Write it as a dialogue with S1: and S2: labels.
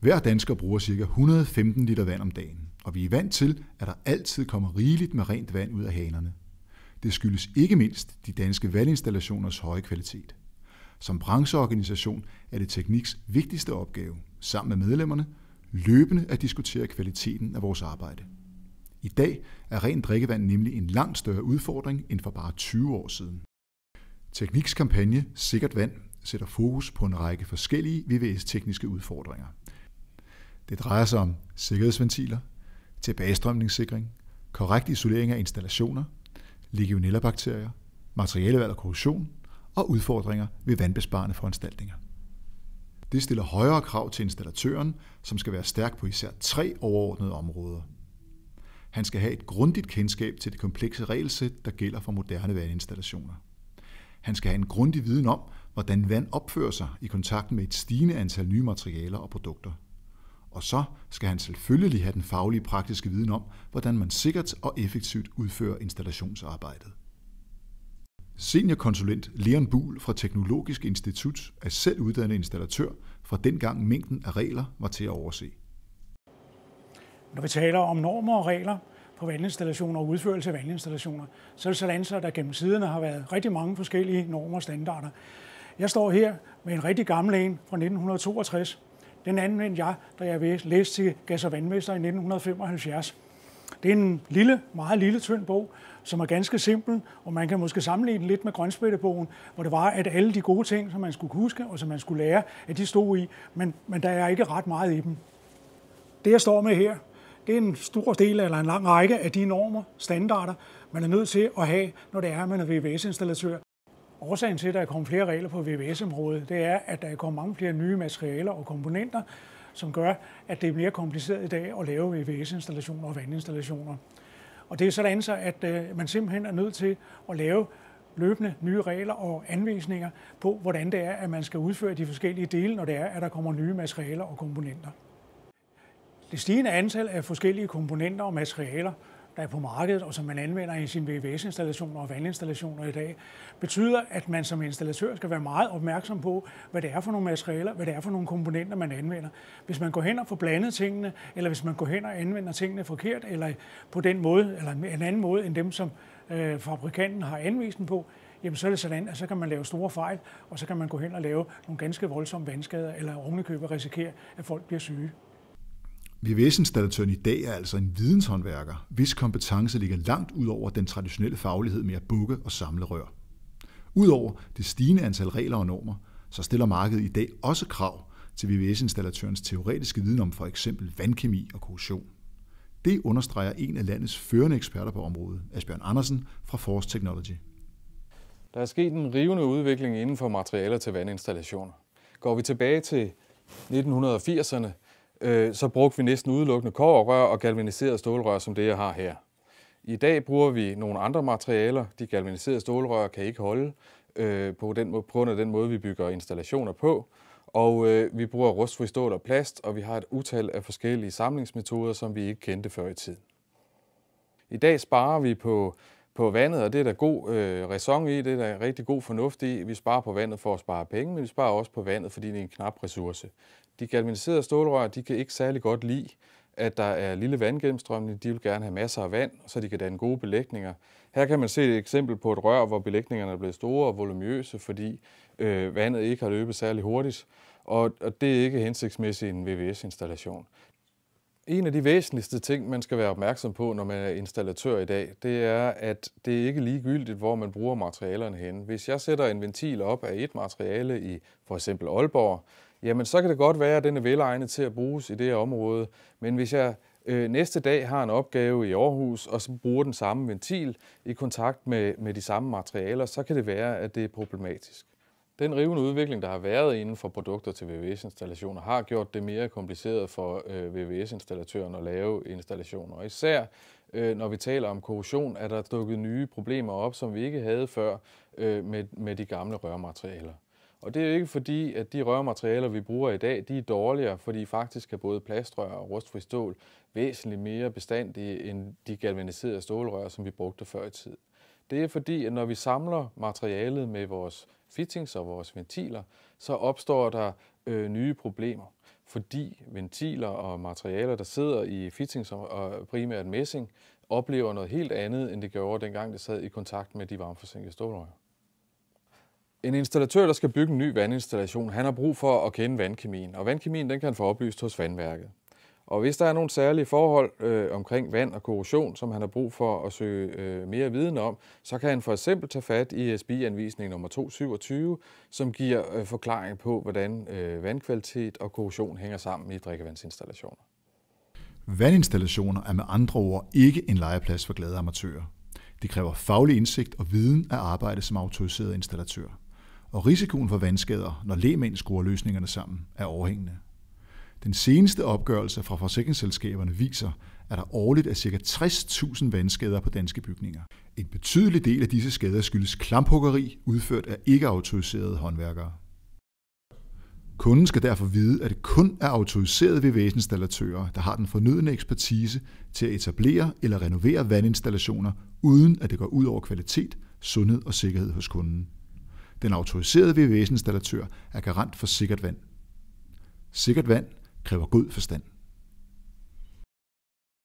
S1: Hver dansker bruger ca. 115 liter vand om dagen, og vi er vant til, at der altid kommer rigeligt med rent vand ud af hanerne. Det skyldes ikke mindst de danske vandinstallationers høje kvalitet. Som brancheorganisation er det Tekniks vigtigste opgave, sammen med medlemmerne, løbende at diskutere kvaliteten af vores arbejde. I dag er rent drikkevand nemlig en langt større udfordring end for bare 20 år siden. Tekniks kampagne Sikkert Vand sætter fokus på en række forskellige VVS-tekniske udfordringer. Det drejer sig om sikkerhedsventiler, tilbagestrømningssikring, korrekt isolering af installationer, legionellabakterier, materialevalg og korrosion og udfordringer ved vandbesparende foranstaltninger. Det stiller højere krav til installatøren, som skal være stærk på især tre overordnede områder. Han skal have et grundigt kendskab til det komplekse regelsæt, der gælder for moderne vandinstallationer. Han skal have en grundig viden om, hvordan vand opfører sig i kontakt med et stigende antal nye materialer og produkter – og så skal han selvfølgelig have den faglige praktiske viden om, hvordan man sikkert og effektivt udfører installationsarbejdet. Seniorkonsulent Leon Buhl fra Teknologisk Institut er selv uddannet installatør fra dengang mængden af regler var til at overse.
S2: Når vi taler om normer og regler på vandinstallationer og udførelse af vandinstallationer, så er det sådan, at der gennem siderne har været rigtig mange forskellige normer og standarder. Jeg står her med en rigtig gammel en fra 1962, den anvendte jeg, da jeg læste til Gas- og Vandmester i 1975. Det er en lille, meget lille, tynd bog, som er ganske simpel, og man kan måske sammenligne den lidt med Grønspættebogen, hvor det var, at alle de gode ting, som man skulle huske og som man skulle lære, at de stod i, men, men der er ikke ret meget i dem. Det, jeg står med her, det er en stor del eller en lang række af de normer, standarder, man er nødt til at have, når det er, at man er VVS-installatør, Årsagen til, at der er kommet flere regler på VVS-området, det er, at der er kommet mange flere nye materialer og komponenter, som gør, at det er mere kompliceret i dag at lave VVS-installationer og vandinstallationer. Og det er sådan så, at øh, man simpelthen er nødt til at lave løbende nye regler og anvisninger på, hvordan det er, at man skal udføre de forskellige dele, når det er, at der kommer nye materialer og komponenter. Det stigende antal af forskellige komponenter og materialer der er på markedet, og som man anvender i sine VVS-installationer og vandinstallationer i dag, betyder, at man som installatør skal være meget opmærksom på, hvad det er for nogle materialer, hvad det er for nogle komponenter, man anvender. Hvis man går hen og får blandet tingene, eller hvis man går hen og anvender tingene forkert, eller på den måde, eller en anden måde end dem, som øh, fabrikanten har anvist dem på, jamen så er det sådan, at så kan man lave store fejl, og så kan man gå hen og lave nogle ganske voldsomme vandskader, eller ovenikøbet risikere, at folk bliver syge.
S1: VVS-installatøren i dag er altså en videnshåndværker, hvis kompetence ligger langt ud over den traditionelle faglighed med at bukke og samle rør. Udover det stigende antal regler og normer, så stiller markedet i dag også krav til VVS-installatørens teoretiske viden om for eksempel vandkemi og korrosion. Det understreger en af landets førende eksperter på området, Asbjørn Andersen fra Force Technology.
S3: Der er sket en rivende udvikling inden for materialer til vandinstallationer. Går vi tilbage til 1980'erne, Øh, så brugte vi næsten udelukkende koverrør og galvaniserede stålrør, som det jeg har her. I dag bruger vi nogle andre materialer. De galvaniserede stålrør kan ikke holde øh, på, den, på grund af den måde, vi bygger installationer på. Og øh, vi bruger rustfri stål og plast, og vi har et utal af forskellige samlingsmetoder, som vi ikke kendte før i tiden. I dag sparer vi på på vandet, og det er der god øh, ræson i, det er der rigtig god fornuft i. Vi sparer på vandet for at spare penge, men vi sparer også på vandet, fordi det er en knap ressource. De galvaniserede stålrør, de kan ikke særlig godt lide, at der er lille vandgennemstrømning. De vil gerne have masser af vand, så de kan danne gode belægninger. Her kan man se et eksempel på et rør, hvor belægningerne er blevet store og volumøse, fordi øh, vandet ikke har løbet særlig hurtigt. Og, og det er ikke hensigtsmæssigt i en VVS-installation. En af de væsentligste ting, man skal være opmærksom på, når man er installatør i dag, det er, at det ikke er ligegyldigt, hvor man bruger materialerne hen. Hvis jeg sætter en ventil op af et materiale i for eksempel Aalborg, jamen så kan det godt være, at den er velegnet til at bruges i det her område. Men hvis jeg øh, næste dag har en opgave i Aarhus, og så bruger den samme ventil i kontakt med, med de samme materialer, så kan det være, at det er problematisk. Den rivende udvikling, der har været inden for produkter til VVS-installationer, har gjort det mere kompliceret for øh, VVS-installatøren at lave installationer. Og især øh, når vi taler om korrosion, er der dukket nye problemer op, som vi ikke havde før øh, med, med de gamle rørmaterialer. Og det er jo ikke fordi, at de rørmaterialer, vi bruger i dag, de er dårligere, fordi faktisk er både plastrør og rustfri stål væsentligt mere bestandige end de galvaniserede stålrør, som vi brugte før i tid. Det er fordi, at når vi samler materialet med vores fittings og vores ventiler, så opstår der øh, nye problemer. Fordi ventiler og materialer, der sidder i fittings og primært messing, oplever noget helt andet, end det gjorde dengang, det sad i kontakt med de varmeforsinkede stålrør. En installatør, der skal bygge en ny vandinstallation, han har brug for at kende vandkemien, og vandkemien den kan han få oplyst hos vandværket. Og hvis der er nogle særlige forhold øh, omkring vand og korrosion, som han har brug for at søge øh, mere viden om, så kan han for eksempel tage fat i sbi anvisning nummer 227, som giver øh, forklaring på, hvordan øh, vandkvalitet og korrosion hænger sammen i drikkevandsinstallationer.
S1: Vandinstallationer er med andre ord ikke en legeplads for glade amatører. Det kræver faglig indsigt og viden at arbejde som autoriseret installatør. Og risikoen for vandskader, når lægemænd skruer løsningerne sammen, er overhængende. Den seneste opgørelse fra forsikringsselskaberne viser, at der årligt er ca. 60.000 vandskader på danske bygninger. En betydelig del af disse skader skyldes klamphuggeri, udført af ikke-autoriserede håndværkere. Kunden skal derfor vide, at det kun er autoriserede VVS-installatører, der har den fornødne ekspertise til at etablere eller renovere vandinstallationer, uden at det går ud over kvalitet, sundhed og sikkerhed hos kunden. Den autoriserede VVS-installatør er garant for sikkert vand. Sikkert vand kræver god forstand.